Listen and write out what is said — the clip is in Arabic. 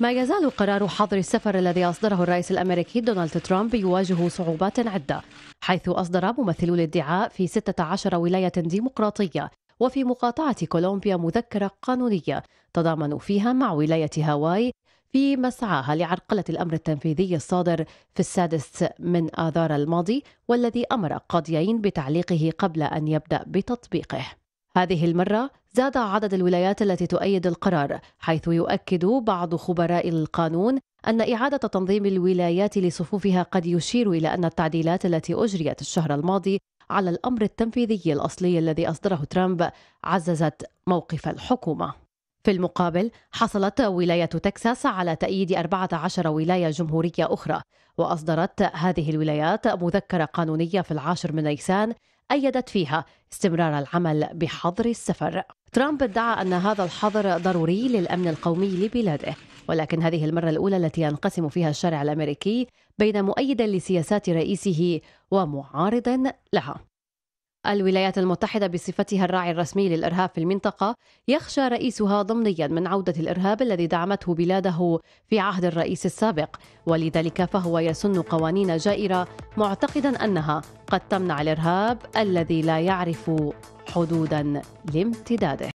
ما يزال قرار حظر السفر الذي أصدره الرئيس الأمريكي دونالد ترامب يواجه صعوبات عدة حيث أصدر ممثلو الادعاء في 16 ولاية ديمقراطية وفي مقاطعة كولومبيا مذكرة قانونية تضامن فيها مع ولاية هاواي في مسعاها لعرقلة الأمر التنفيذي الصادر في السادس من آذار الماضي والذي أمر قاضيين بتعليقه قبل أن يبدأ بتطبيقه هذه المرة زاد عدد الولايات التي تؤيد القرار حيث يؤكد بعض خبراء القانون أن إعادة تنظيم الولايات لصفوفها قد يشير إلى أن التعديلات التي أجريت الشهر الماضي على الأمر التنفيذي الأصلي الذي أصدره ترامب عززت موقف الحكومة. في المقابل حصلت ولاية تكساس على تأييد 14 ولاية جمهورية أخرى وأصدرت هذه الولايات مذكرة قانونية في العاشر من نيسان أيدت فيها استمرار العمل بحظر السفر ترامب ادعى أن هذا الحظر ضروري للأمن القومي لبلاده ولكن هذه المرة الأولى التي ينقسم فيها الشارع الأمريكي بين مؤيد لسياسات رئيسه ومعارض لها الولايات المتحدة بصفتها الراعي الرسمي للإرهاب في المنطقة يخشى رئيسها ضمنيا من عودة الإرهاب الذي دعمته بلاده في عهد الرئيس السابق ولذلك فهو يسن قوانين جائرة معتقدا أنها قد تمنع الإرهاب الذي لا يعرف حدودا لامتداده